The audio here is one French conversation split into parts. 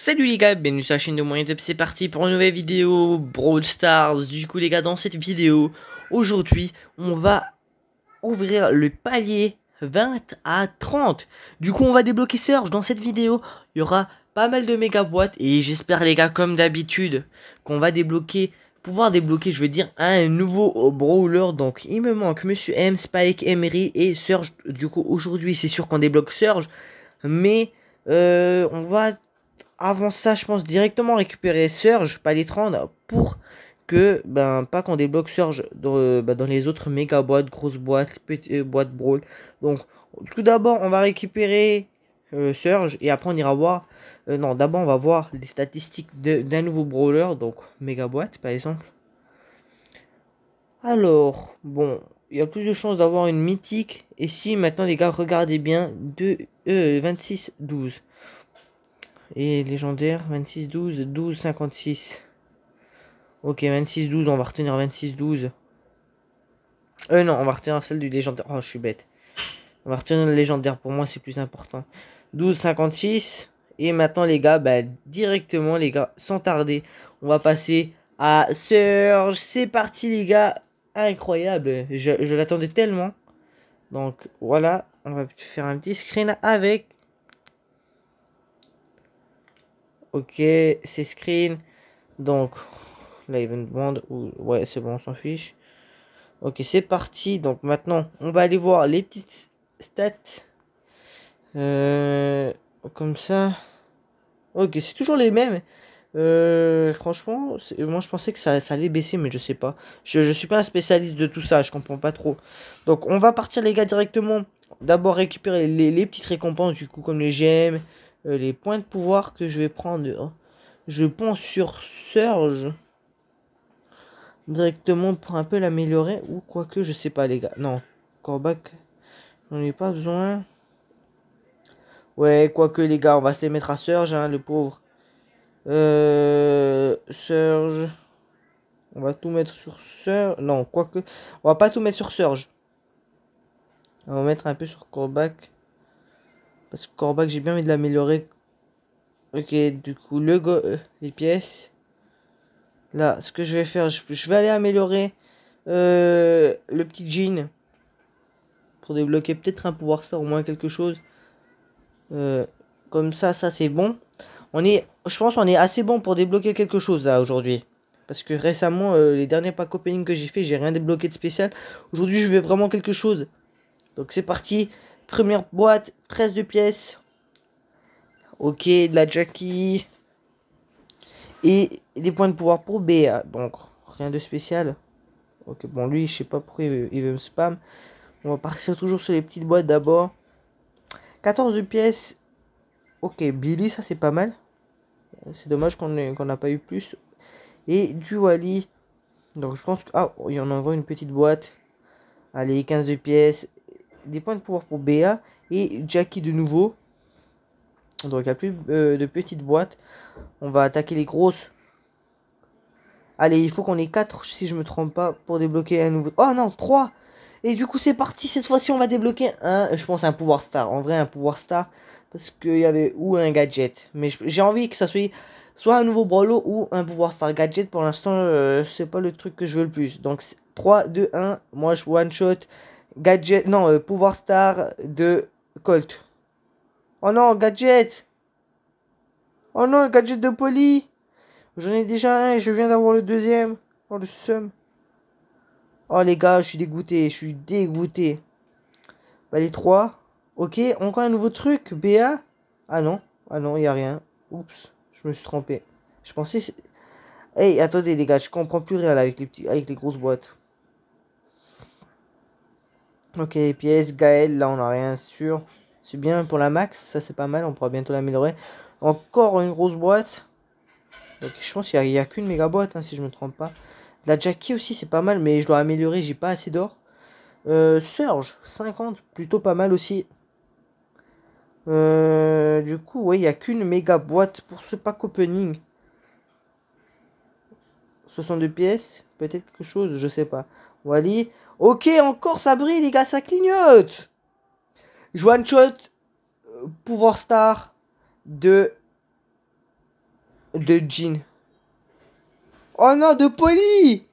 Salut les gars, bienvenue sur la chaîne de YouTube, c'est parti pour une nouvelle vidéo Brawl Stars. Du coup les gars, dans cette vidéo, aujourd'hui, on va ouvrir le palier 20 à 30. Du coup, on va débloquer Surge. Dans cette vidéo, il y aura pas mal de méga boîtes et j'espère les gars, comme d'habitude, qu'on va débloquer pouvoir débloquer, je veux dire, un nouveau brawler. Donc, il me manque Monsieur M, Spike, Emery et Surge. Du coup, aujourd'hui, c'est sûr qu'on débloque Surge. Mais euh, on va avant ça, je pense directement récupérer Surge, pas 30 pour que, ben, pas qu'on débloque Surge euh, bah, dans, les autres méga boîtes, grosses boîtes, petites euh, boîtes brawl. Donc, tout d'abord, on va récupérer euh, Surge et après on ira voir. non, d'abord on va voir les statistiques d'un nouveau brawler, donc méga boîte par exemple. Alors, bon, il y a plus de chances d'avoir une mythique. Et si maintenant les gars, regardez bien, 26-12. Et légendaire, 26-12, 12-56. Ok, 26-12, on va retenir 26-12. Euh non, on va retenir celle du légendaire. Oh, je suis bête. On va retenir le légendaire, pour moi c'est plus important. 12-56. Et maintenant les gars, bah, directement les gars, sans tarder, on va passer à Serge, C'est parti les gars, incroyable, je, je l'attendais tellement. Donc voilà, on va faire un petit screen avec Ok, c'est screen. Donc, là, event Ou... Ouais, c'est bon, on s'en fiche. Ok, c'est parti. Donc, maintenant, on va aller voir les petites stats. Euh, comme ça. Ok, c'est toujours les mêmes. Euh, franchement, moi je pensais que ça, ça, allait baisser, mais je sais pas. Je, je suis pas un spécialiste de tout ça, je comprends pas trop. Donc on va partir les gars directement. D'abord récupérer les, petites récompenses du coup comme les gemmes euh, les points de pouvoir que je vais prendre. Hein. Je pense sur Surge directement pour un peu l'améliorer ou quoique je sais pas les gars. Non, Corbac, j'en ai pas besoin. Ouais, quoique les gars, on va se les mettre à Surge, hein, le pauvre. Euh, Surge. On va tout mettre sur Surge. Non, quoique. On va pas tout mettre sur Surge. On va mettre un peu sur Corbac. Parce que corbac j'ai bien envie de l'améliorer. Ok, du coup, le go euh, les pièces. Là, ce que je vais faire, je, vais aller améliorer euh, le petit jean. Pour débloquer peut-être un pouvoir ça au moins quelque chose. Euh, comme ça, ça c'est bon. On est, je pense qu'on est assez bon pour débloquer quelque chose là aujourd'hui. Parce que récemment, les derniers packs opening que j'ai fait, j'ai rien débloqué de spécial. Aujourd'hui, je vais vraiment quelque chose. Donc c'est parti. Première boîte, 13 de pièces. Ok, de la Jackie. Et des points de pouvoir pour Béa. Donc, rien de spécial. Ok, bon, lui, je sais pas pourquoi il veut, me spam. On va partir toujours sur les petites boîtes d'abord. 14 de pièces. Ok, Billy, ça c'est pas mal. C'est dommage qu'on n'a pas eu plus. Et du Wally. Donc je pense que... Ah, il y en a une petite boîte. Allez, 15 de pièces des points de pouvoir pour Béa et Jackie de nouveau. Donc il n'y a plus euh, de petites boîtes. On va attaquer les grosses. Allez, il faut qu'on ait 4 si je me trompe pas pour débloquer un nouveau. Oh non, 3 Et du coup c'est parti, cette fois-ci on va débloquer un, je pense un pouvoir star. En vrai un pouvoir star. Parce qu'il y avait ou un gadget. Mais j'ai envie que ça soit soit un nouveau brolo ou un pouvoir star gadget. Pour l'instant, euh, c'est pas le truc que je veux le plus. Donc 3, 2, 1, moi je one shot Gadget, non, euh, Pouvoir Star de Colt. Oh non, Gadget Oh non, Gadget de poli J'en ai déjà un et je viens d'avoir le deuxième. Oh le seum. Oh les gars, je suis dégoûté, je suis dégoûté. Bah les trois. Ok, encore un nouveau truc, BA. Ah non, ah non, il a rien. Oups, je me suis trompé. Je pensais... Hey, attendez les gars, je comprends plus rien avec les, petits... avec les grosses boîtes. Ok, pièce Gaël, là on n'a rien sûr. C'est bien pour la max, ça c'est pas mal, on pourra bientôt l'améliorer. Encore une grosse boîte. ok je pense qu'il n'y a, qu'une méga boîte, hein, si je me trompe pas. la Jackie aussi c'est pas mal, mais je dois améliorer, j'ai pas assez d'or. Euh, Serge, Surge, 50, plutôt pas mal aussi. Euh, du coup, ouais, il n'y a qu'une méga boîte pour ce pack opening. 62 pièces, peut-être quelque chose, je sais pas. Wally, Ok, encore ça brille, les gars, ça clignote. Je shot euh, pouvoir star de de Jean. Oh non, de Poli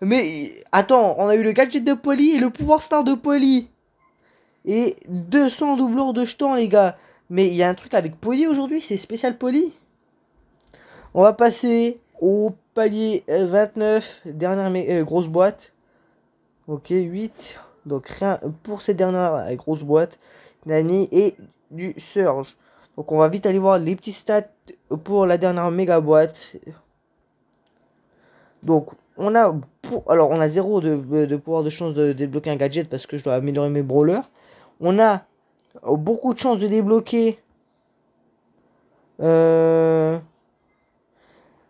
Mais attends, on a eu le gadget de Polly et le pouvoir star de Poli Et 200 doublures de jetons, les gars. Mais il y a un truc avec Polly aujourd'hui, c'est spécial Poli On va passer au palier 29, dernière euh, grosse boîte. Ok, 8. Donc rien pour ces dernières grosses boîtes. Nani et du Surge. Donc on va vite aller voir les petits stats pour la dernière méga boîte. Donc on a pour, alors on a zéro de, pouvoir de chance de débloquer un gadget parce que je dois améliorer mes brawlers. On a beaucoup de chances de débloquer euh,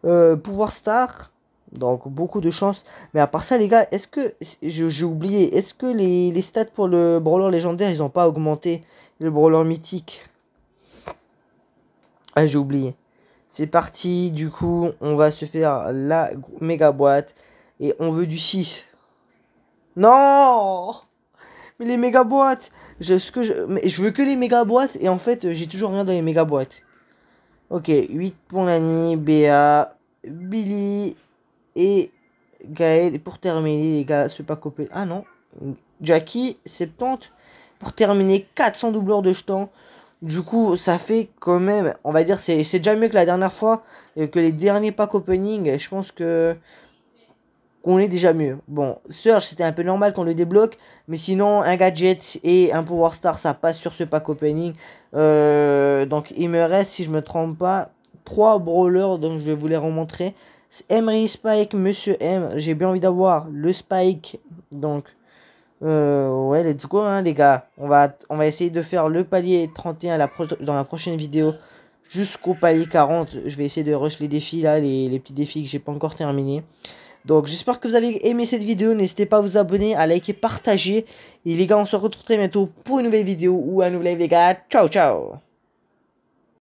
euh, pouvoir star donc beaucoup de chance. Mais à part ça, les gars, est-ce que. J'ai oublié. Est-ce que les, stats pour le brawler légendaire, ils n'ont pas augmenté Le brawler mythique Ah, j'ai oublié. C'est parti. Du coup, on va se faire la méga boîte. Et on veut du 6. Non Mais les méga boîtes je, ce que je, mais je veux que les méga boîtes. Et en fait, j'ai toujours rien dans les méga boîtes. Ok, 8 pour l'année. Béa, Billy, et Gaël, pour terminer, les gars, ce pack opening Ah non. Jackie, 70. Pour terminer, 400 doubleurs de jetons. Du coup, ça fait quand même, on va dire, c'est déjà mieux que la dernière fois, euh, que les derniers packs opening, je pense que qu'on est déjà mieux. Bon, Surge, c'était un peu normal qu'on le débloque, mais sinon, un gadget et un Power Star, ça passe sur ce pack opening. Euh, donc, il me reste, si je me trompe pas, trois brawlers, donc je vais vous les remontrer. Emery Spike, Monsieur M, j'ai bien envie d'avoir le Spike. Donc, euh, ouais, let's go, hein, les gars. On va, on va essayer de faire le palier 31 la dans la prochaine vidéo jusqu'au palier 40. Je vais essayer de rush les défis, là, les, petits défis que j'ai pas encore terminés. Donc, j'espère que vous avez aimé cette vidéo. N'hésitez pas à vous abonner, à liker, partager. Et les gars, on se retrouve très bientôt pour une nouvelle vidéo ou un nouvel live, les gars. Ciao, ciao